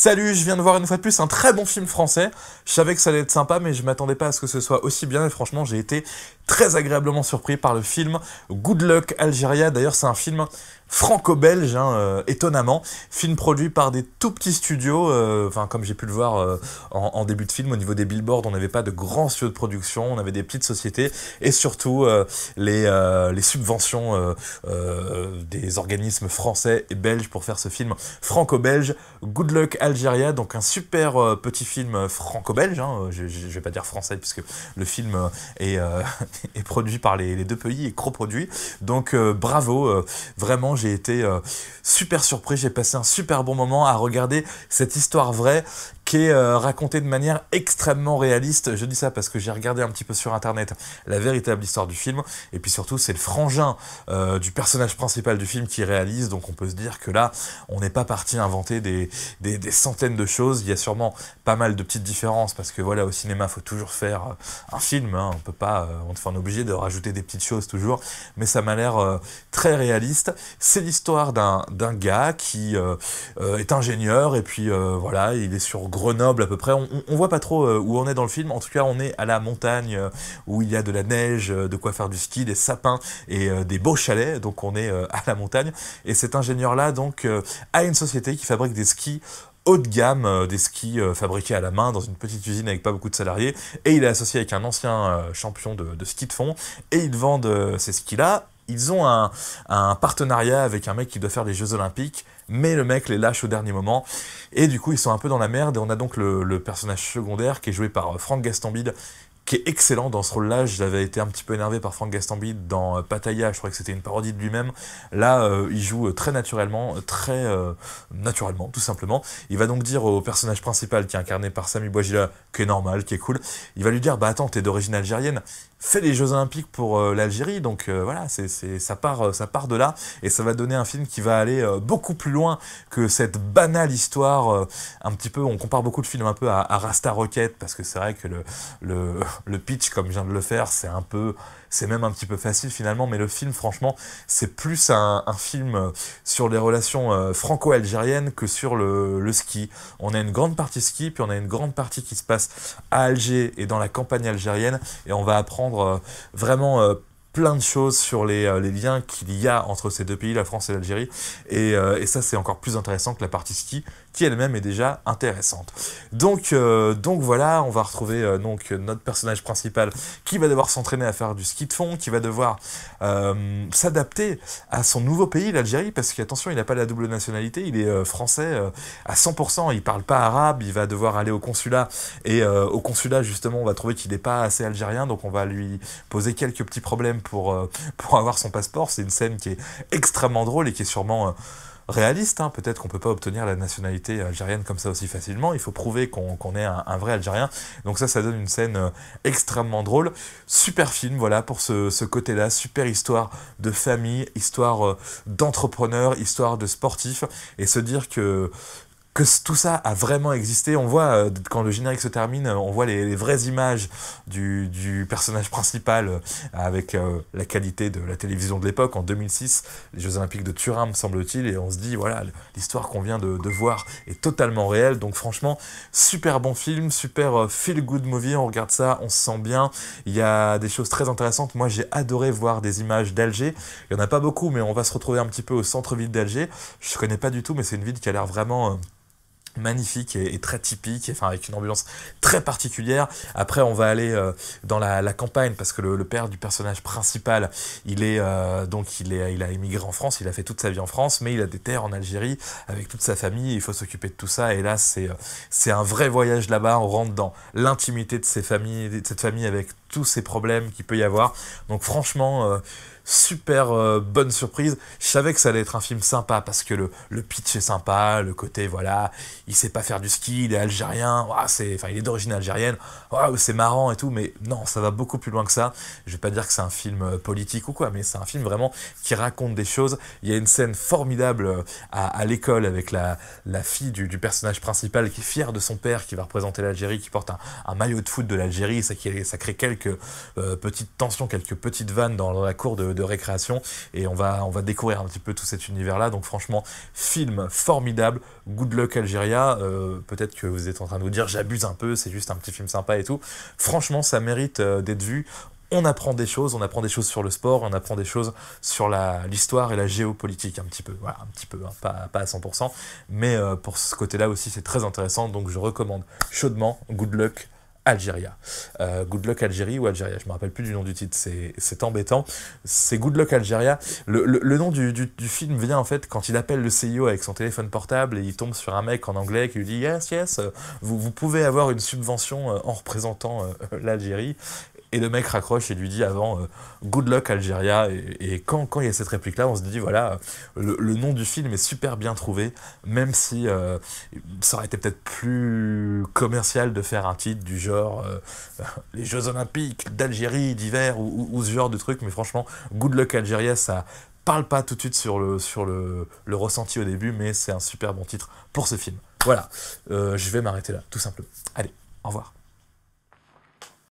Salut, je viens de voir une fois de plus un très bon film français. Je savais que ça allait être sympa, mais je m'attendais pas à ce que ce soit aussi bien. Et franchement, j'ai été très agréablement surpris par le film Good Luck Algeria. D'ailleurs, c'est un film franco-belge, hein, euh, étonnamment. Film produit par des tout petits studios, euh, enfin comme j'ai pu le voir euh, en, début de film, au niveau des billboards, on n'avait pas de grands studios de production, on avait des petites sociétés, et surtout les, subventions des organismes français et belges pour faire ce film franco-belge, Good Luck Algeria, donc un super petit film franco-belge, hein, je, ne vais pas dire français puisque le film est, produit par les, deux pays et coproduit, produit donc bravo, vraiment j'ai été euh, super surpris, j'ai passé un super bon moment à regarder cette histoire vraie qui est euh, racontée de manière extrêmement réaliste. Je dis ça parce que j'ai regardé un petit peu sur internet la véritable histoire du film, et puis surtout c'est le frangin euh, du personnage principal du film qui réalise, donc on peut se dire que là on n'est pas parti inventer des, des, centaines de choses, il y a sûrement pas mal de petites différences, parce que voilà au cinéma faut toujours faire euh, un film, hein. on peut pas, on, est obligé de rajouter des petites choses toujours, mais ça m'a l'air très réaliste. C'est l'histoire d'un gars qui est ingénieur, et puis voilà, il est sur Grenoble à peu près. On, voit pas trop euh, où on est dans le film. En tout cas, on est à la montagne euh, où il y a de la neige, euh, de quoi faire du ski, des sapins et des beaux chalets. Donc on est à la montagne. Et cet ingénieur-là, donc, a une société qui fabrique des skis haut de gamme des skis fabriqués à la main dans une petite usine avec pas beaucoup de salariés et il est associé avec un ancien champion de, de, ski de fond et ils vendent ces skis là ils ont un, partenariat avec un mec qui doit faire les Jeux Olympiques mais le mec les lâche au dernier moment. Et du coup, ils sont un peu dans la merde. Et on a donc le, le personnage secondaire qui est joué par euh, Franck Gastambide, qui est excellent dans ce rôle-là. J'avais été un petit peu énervé par Frank Gastambide dans euh, Pataya, je crois que c'était une parodie de lui-même. Là, euh, il joue euh, très naturellement, très naturellement, tout simplement. Il va donc dire au personnage principal, qui est incarné par Sami Bouajila, qui est normal, qui est cool, il va lui dire Bah attends, t'es d'origine algérienne, fais les Jeux Olympiques pour l'Algérie. Donc voilà, c'est, ça, part, ça part de là, et ça va donner un film qui va aller beaucoup plus loin que cette banale histoire. un petit peu, on compare beaucoup de films un peu à, Rasta Rocket, parce que c'est vrai que le, le le pitch, comme je viens de le faire, c'est un peu, c'est même un petit peu facile finalement, mais le film, franchement, c'est plus un, film euh, sur les relations euh, franco-algériennes que sur le, ski. On a une grande partie ski, puis on a une grande partie qui se passe à Alger et dans la campagne algérienne, et on va apprendre euh, vraiment plein de choses sur les, liens qu'il y a entre ces deux pays, la France et l'Algérie. et, ça, c'est encore plus intéressant que la partie ski, elle-même est déjà intéressante. Donc, euh, donc voilà, on va retrouver euh, donc notre personnage principal qui va devoir s'entraîner à faire du ski de fond, qui va devoir euh, s'adapter à son nouveau pays, l'Algérie, parce qu'attention, il n'a pas la double nationalité, il est français à 100%, il parle pas arabe, il va devoir aller au consulat, et au consulat justement, on va trouver qu'il n'est pas assez algérien, donc on va lui poser quelques petits problèmes pour, pour avoir son passeport. C'est une scène qui est extrêmement drôle et qui est sûrement réaliste. Hein. Peut-être qu'on peut pas obtenir la nationalité algérienne comme ça aussi facilement. Il faut prouver qu'on est un, vrai Algérien. Donc ça, ça donne une scène euh, extrêmement drôle. Super film, voilà, pour ce, ce côté-là. Super histoire de famille, histoire euh, d'entrepreneur, histoire de sportif. Et se dire que que tout ça a vraiment existé. On voit, euh, quand le générique se termine, euh, on voit les, vraies images du, personnage principal euh, avec la qualité de la télévision de l'époque en 2006, les Jeux Olympiques de Turin, me semble-t-il, et on se dit, voilà, l'histoire qu'on vient de, voir est totalement réelle. Donc, franchement, super bon film, super feel-good movie. On regarde ça, on se sent bien. Il y a des choses très intéressantes. Moi, j'ai adoré voir des images d'Alger. Il n'y en a pas beaucoup, mais on va se retrouver un petit peu au centre-ville d'Alger. Je ne connais pas du tout, mais c'est une ville qui a l'air vraiment magnifique et, très typique, enfin avec une ambiance très particulière. Après, on va aller euh, dans la, campagne parce que le, père du personnage principal, il est euh, donc il est il a émigré en France, il a fait toute sa vie en France, mais il a des terres en Algérie avec toute sa famille. Il faut s'occuper de tout ça et là c'est euh, c'est un vrai voyage là-bas. On rentre dans l'intimité de ces familles, de cette famille avec tous ces problèmes qu'il peut y avoir. Donc franchement, euh, super euh, bonne surprise. Je savais que ça allait être un film sympa parce que le, pitch est sympa, le côté voilà, il sait pas faire du ski, il est algérien, c'est, il est d'origine algérienne, c'est marrant et tout, mais non, ça va beaucoup plus loin que ça. Je vais pas dire que c'est un film euh, politique ou quoi, mais c'est un film vraiment qui raconte des choses. Il y a une scène formidable à, l'école avec la, la fille du, personnage principal qui est fière de son père qui va représenter l'Algérie, qui porte un, maillot de foot de l'Algérie, ça, ça crée quelques quelques euh, petites tensions, quelques petites vannes dans, la cour de, récréation. Et on va, on va découvrir un petit peu tout cet univers-là. Donc franchement, film formidable. Good luck Algéria. Euh, peut-être que vous êtes en train de vous dire j'abuse un peu, c'est juste un petit film sympa et tout. Franchement, ça mérite euh, d'être vu on apprend des choses, on apprend des choses sur le sport, on apprend des choses sur l'histoire et la géopolitique un petit peu, voilà, un petit peu, hein, pas, à 100%, mais pour ce côté-là aussi c'est très intéressant, donc je recommande chaudement Good Luck Algeria. Euh, Good Luck Algérie ou Algeria, je me rappelle plus du nom du titre, c'est embêtant. C'est Good Luck Algeria. Le, nom du, film vient en fait quand il appelle le CEO avec son téléphone portable et il tombe sur un mec en anglais qui lui dit Yes, yes, euh, vous, vous pouvez avoir une subvention euh, en représentant l'Algérie. Et le mec raccroche et lui dit avant euh, Good luck Algeria. Et, quand il y a cette réplique-là, on se dit voilà, le, nom du film est super bien trouvé, même si euh, ça aurait été peut-être plus commercial de faire un titre du genre euh, Les Jeux Olympiques d'Algérie d'hiver ou, ce genre de truc. Mais franchement, Good luck Algeria, ça parle pas tout de suite sur le, sur le, le ressenti au début, mais c'est un super bon titre pour ce film. Voilà, je vais m'arrêter là, tout simplement. Allez, au revoir.